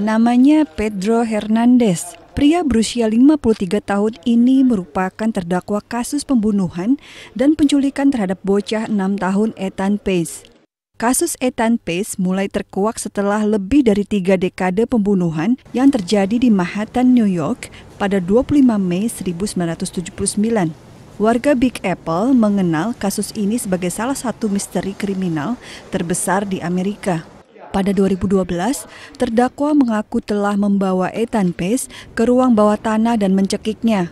Namanya Pedro Hernandez. Pria berusia 53 tahun ini merupakan terdakwa kasus pembunuhan dan penculikan terhadap bocah 6 tahun Ethan Pace. Kasus Ethan Pace mulai terkuak setelah lebih dari tiga dekade pembunuhan yang terjadi di Manhattan, New York pada 25 Mei 1979. Warga Big Apple mengenal kasus ini sebagai salah satu misteri kriminal terbesar di Amerika. Pada 2012, terdakwa mengaku telah membawa Ethan Pace ke ruang bawah tanah dan mencekiknya.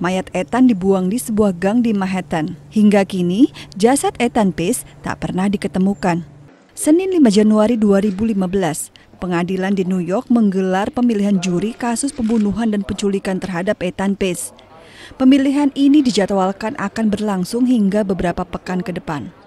Mayat Ethan dibuang di sebuah gang di Manhattan. Hingga kini, jasad Ethan Pace tak pernah diketemukan. Senin 5 Januari 2015, pengadilan di New York menggelar pemilihan juri kasus pembunuhan dan penculikan terhadap Ethan Pace. Pemilihan ini dijadwalkan akan berlangsung hingga beberapa pekan ke depan.